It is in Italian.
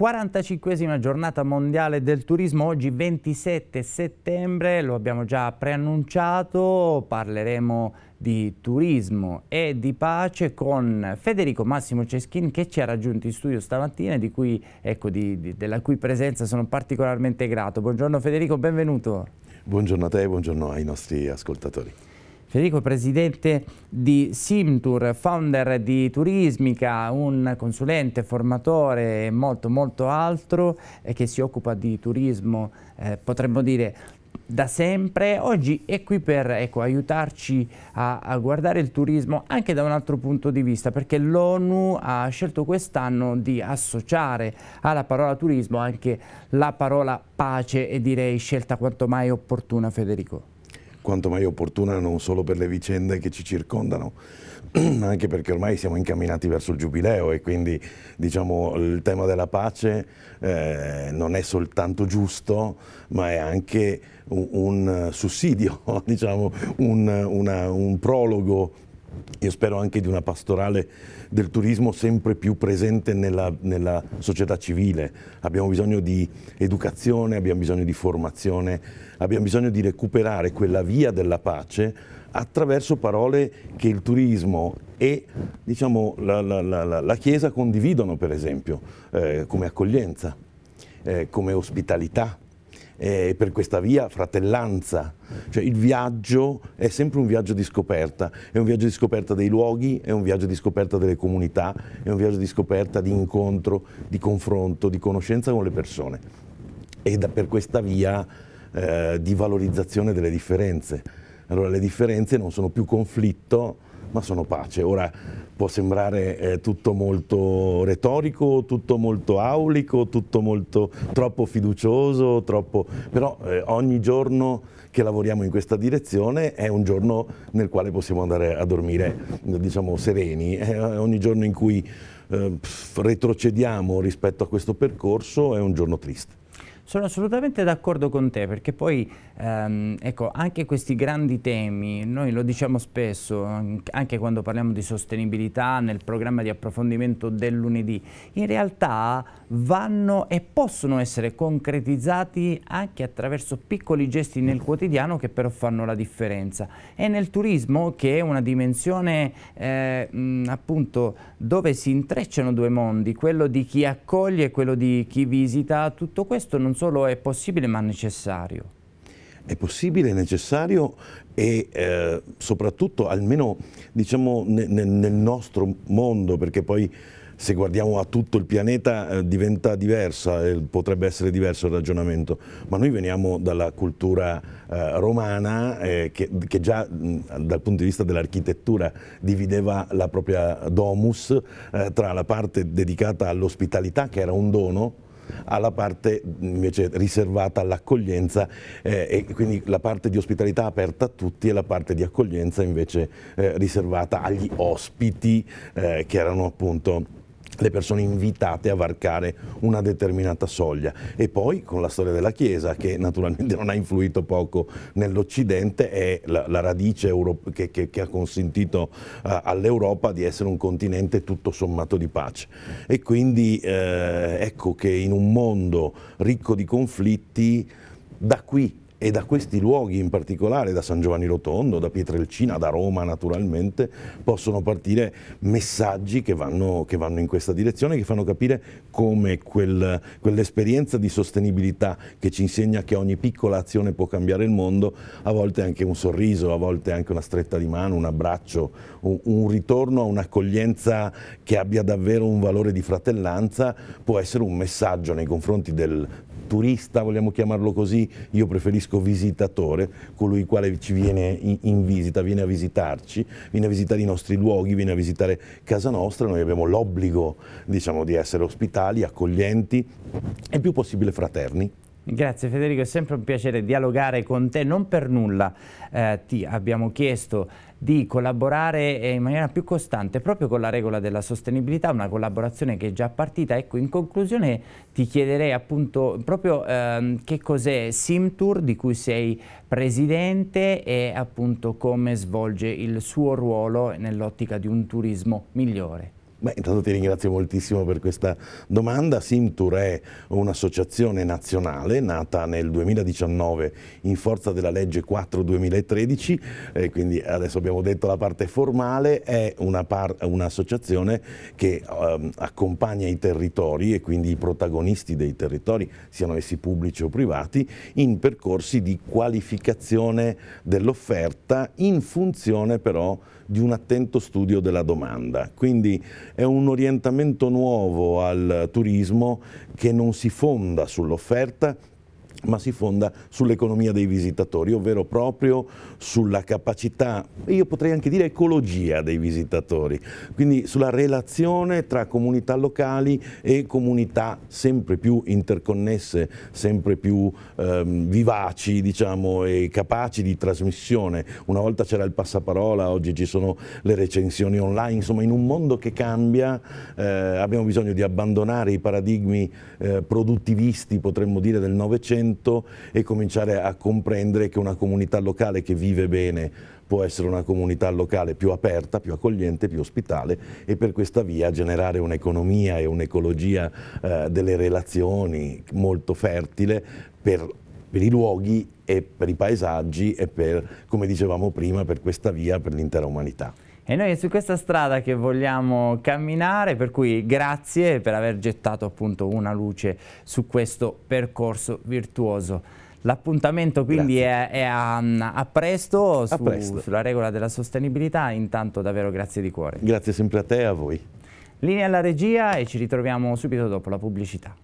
45 giornata mondiale del turismo, oggi 27 settembre, lo abbiamo già preannunciato, parleremo di turismo e di pace con Federico Massimo Ceschin che ci ha raggiunto in studio stamattina di cui, ecco, di, di, della cui presenza sono particolarmente grato. Buongiorno Federico, benvenuto. Buongiorno a te, e buongiorno ai nostri ascoltatori. Federico, è presidente di Simtur, founder di Turismica, un consulente, formatore e molto molto altro eh, che si occupa di turismo, eh, potremmo dire da sempre, oggi è qui per ecco, aiutarci a, a, guardare il turismo anche da un altro punto di vista, perché l'ONU ha scelto quest'anno di associare alla parola turismo anche la parola pace e direi scelta quanto mai opportuna Federico quanto mai opportuna non solo per le vicende che ci circondano, ma anche perché ormai siamo incamminati verso il giubileo e quindi diciamo, il tema della pace eh, non è soltanto giusto, ma è anche un, un eh, sussidio, diciamo, un, una, un prologo io spero anche di una pastorale del turismo sempre più presente nella, nella, società civile. Abbiamo bisogno di educazione, abbiamo bisogno di formazione, abbiamo bisogno di recuperare quella via della pace attraverso parole che il turismo e diciamo, la, la, la, la, Chiesa condividono, per esempio, eh, come accoglienza, eh, come ospitalità, eh, per questa via fratellanza, cioè il viaggio è sempre un viaggio di scoperta, è un viaggio di scoperta dei luoghi, è un viaggio di scoperta delle comunità, è un viaggio di scoperta di incontro, di confronto, di conoscenza con le persone e da, per questa via eh, di valorizzazione delle differenze. Allora le differenze non sono più conflitto, ma sono pace. Ora può sembrare eh, tutto molto retorico, tutto molto aulico, tutto molto troppo fiducioso, troppo... però eh, ogni giorno che lavoriamo in questa direzione è un giorno nel quale possiamo andare a dormire diciamo sereni, è eh, ogni giorno in cui eh, retrocediamo rispetto a questo percorso è un giorno triste. Sono assolutamente d'accordo con te perché poi ehm, ecco, anche questi grandi temi, noi lo diciamo spesso anche quando parliamo di sostenibilità nel programma di approfondimento del lunedì, in realtà vanno e possono essere concretizzati anche attraverso piccoli gesti nel quotidiano che però fanno la differenza. E nel turismo, che è una dimensione eh, appunto dove si intrecciano due mondi, quello di chi accoglie e quello di chi visita, tutto questo non solo è possibile ma necessario è possibile, è necessario e eh, soprattutto almeno diciamo, nel, nel nostro mondo, perché poi se guardiamo a tutto il pianeta eh, diventa diversa, eh, potrebbe essere diverso il ragionamento, ma noi veniamo dalla cultura eh, romana che, che, già mh, dal punto di vista dell'architettura divideva la propria domus tra la parte dedicata all'ospitalità che era un dono, alla parte invece riservata all'accoglienza eh, e quindi la parte di ospitalità aperta a tutti e la parte di accoglienza invece eh, riservata agli ospiti eh, che erano appunto le persone invitate a varcare una determinata soglia e poi con la storia della Chiesa che naturalmente non ha influito poco nell'Occidente è la, la radice che, che, che, ha consentito uh, all'Europa di essere un continente tutto sommato di pace e quindi eh, ecco che in un mondo ricco di conflitti da qui e da questi luoghi in particolare, da San Giovanni Rotondo, da Pietrelcina, da Roma naturalmente, possono partire messaggi che vanno, che vanno in questa direzione, che fanno capire come quel, quell'esperienza di sostenibilità che ci insegna che ogni piccola azione può cambiare il mondo, a volte anche un sorriso, a volte anche una stretta di mano, un abbraccio, un, un ritorno a un'accoglienza che abbia davvero un valore di fratellanza, può essere un messaggio nei confronti del turista, vogliamo chiamarlo così, io preferisco visitatore, colui quale ci viene in, in visita, viene a visitarci, viene a visitare i nostri luoghi, viene a visitare casa nostra, noi abbiamo l'obbligo diciamo, di essere ospitali, accoglienti e il più possibile fraterni. Grazie Federico, è sempre un piacere dialogare con te, non per nulla eh, ti abbiamo chiesto di collaborare eh, in maniera più costante proprio con la regola della sostenibilità, una collaborazione che è già partita. Ecco, in conclusione ti chiederei appunto proprio ehm, che cos'è Simtour di cui sei presidente e appunto come svolge il suo ruolo nell'ottica di un turismo migliore. Beh, intanto ti ringrazio moltissimo per questa domanda. Simtur è un'associazione nazionale nata nel 2019 in forza della legge 4-2013, eh, quindi adesso abbiamo detto la parte formale, è un'associazione che eh, accompagna i territori e quindi i protagonisti dei territori, siano essi pubblici o privati, in percorsi di qualificazione dell'offerta in funzione però di un attento studio della domanda. Quindi è un orientamento nuovo al turismo che non si fonda sull'offerta ma si fonda sull'economia dei visitatori, ovvero proprio sulla capacità, e io potrei anche dire ecologia dei visitatori, quindi sulla relazione tra comunità locali e comunità sempre più interconnesse, sempre più ehm, vivaci diciamo, e capaci di trasmissione. Una volta c'era il passaparola, oggi ci sono le recensioni online, insomma in un mondo che cambia eh, abbiamo bisogno di abbandonare i paradigmi eh, produttivisti, potremmo dire, del Novecento, talento e cominciare a comprendere che una comunità locale che vive bene può essere una comunità locale più aperta, più accogliente, più ospitale e per questa via generare un'economia e un'ecologia eh, delle relazioni molto fertile per, per i luoghi e per i paesaggi e per, come dicevamo prima, per questa via, per l'intera umanità. E noi è su questa strada che vogliamo camminare, per cui grazie per aver gettato appunto una luce su questo percorso virtuoso. L'appuntamento quindi è, è, a, a, presto, su, a presto sulla regola della sostenibilità, intanto davvero grazie di cuore. Grazie sempre a te e a voi. Linea alla regia e ci ritroviamo subito dopo la pubblicità.